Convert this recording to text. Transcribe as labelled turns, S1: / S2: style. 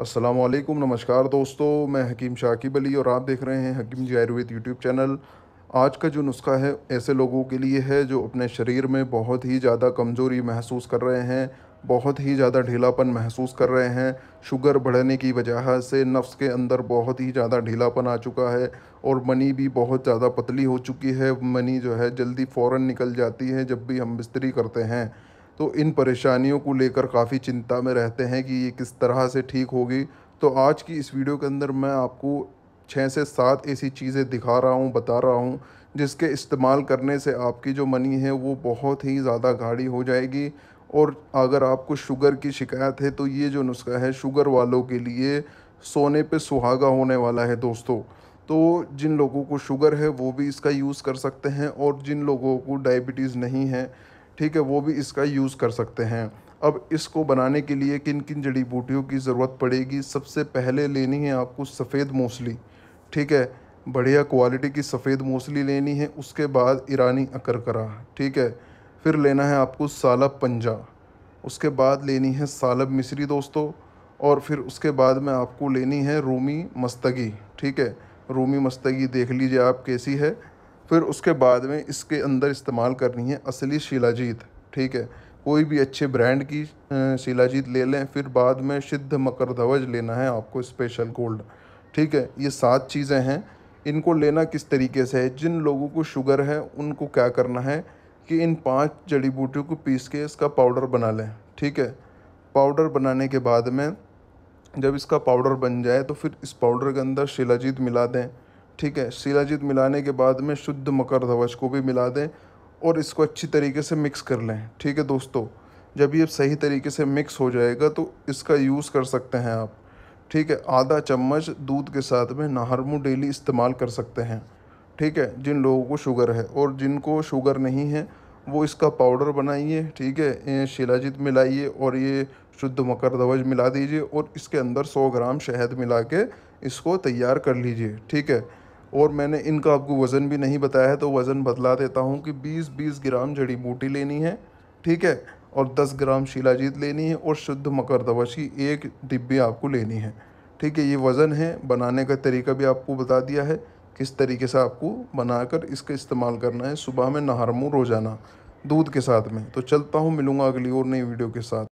S1: असलम नमस्कार दोस्तों मैं हकीम शाकिब अली और आप देख रहे हैं हकीम जी आयुर्वेद यूट्यूब चैनल आज का जो नुस्खा है ऐसे लोगों के लिए है जो अपने शरीर में बहुत ही ज़्यादा कमज़ोरी महसूस कर रहे हैं बहुत ही ज़्यादा ढीलापन महसूस कर रहे हैं शुगर बढ़ने की वजह से नफ्स के अंदर बहुत ही ज़्यादा ढीलापन आ चुका है और मनी भी बहुत ज़्यादा पतली हो चुकी है मनी जो है जल्दी फ़ौर निकल जाती है जब भी हम बिस्तरी करते हैं तो इन परेशानियों को लेकर काफ़ी चिंता में रहते हैं कि ये किस तरह से ठीक होगी तो आज की इस वीडियो के अंदर मैं आपको छः से सात ऐसी चीज़ें दिखा रहा हूँ बता रहा हूँ जिसके इस्तेमाल करने से आपकी जो मनी है वो बहुत ही ज़्यादा गाढ़ी हो जाएगी और अगर आपको शुगर की शिकायत है तो ये जो नुस्खा है शुगर वालों के लिए सोने पे सुहागा होने वाला है दोस्तों तो जिन लोगों को शुगर है वो भी इसका यूज़ कर सकते हैं और जिन लोगों को डायबिटीज़ नहीं है ठीक है वो भी इसका यूज़ कर सकते हैं अब इसको बनाने के लिए किन किन जड़ी बूटियों की ज़रूरत पड़ेगी सबसे पहले लेनी है आपको सफ़ेद मूसली ठीक है बढ़िया क्वालिटी की सफ़ेद मूसली लेनी है उसके बाद ईरानी अकरकरा ठीक है फिर लेना है आपको सालब पंजा उसके बाद लेनी है सालब मिश्री दोस्तों और फिर उसके बाद में आपको लेनी है रूमी मस्तगी ठीक है रूमी मस्तगी देख लीजिए आप कैसी है फिर उसके बाद में इसके अंदर इस्तेमाल करनी है असली शिलाजीत ठीक है कोई भी अच्छे ब्रांड की शिलाजीत ले लें फिर बाद में सिद्ध मकर ध्वज लेना है आपको स्पेशल गोल्ड ठीक है ये सात चीज़ें हैं इनको लेना किस तरीके से है जिन लोगों को शुगर है उनको क्या करना है कि इन पांच जड़ी बूटियों को पीस के इसका पाउडर बना लें ठीक है पाउडर बनाने के बाद में जब इसका पाउडर बन जाए तो फिर इस पाउडर के अंदर शिलाजीत मिला दें ठीक है शिलाजीत मिलाने के बाद में शुद्ध मकर ध्वज को भी मिला दें और इसको अच्छी तरीके से मिक्स कर लें ठीक है दोस्तों जब ये सही तरीके से मिक्स हो जाएगा तो इसका यूज़ कर सकते हैं आप ठीक है आधा चम्मच दूध के साथ में नाहरमू डेली इस्तेमाल कर सकते हैं ठीक है जिन लोगों को शुगर है और जिनको शुगर नहीं है वो इसका पाउडर बनाइए ठीक है शिलाजीत मिलाइए और ये शुद्ध मकर ध्वज मिला दीजिए और इसके अंदर 100 ग्राम शहद मिला के इसको तैयार कर लीजिए ठीक है और मैंने इनका आपको वज़न भी नहीं बताया है तो वज़न बतला देता हूँ कि 20-20 ग्राम जड़ी बूटी लेनी है ठीक है और 10 ग्राम शिलाजीत लेनी है और शुद्ध मकर दवाशी एक डिब्बी आपको लेनी है ठीक है ये वज़न है बनाने का तरीका भी आपको बता दिया है किस तरीके से आपको बनाकर इसका इस्तेमाल करना है सुबह में नहार मुँह रोज़ाना दूध के साथ में तो चलता हूँ मिलूँगा अगली और नई वीडियो के साथ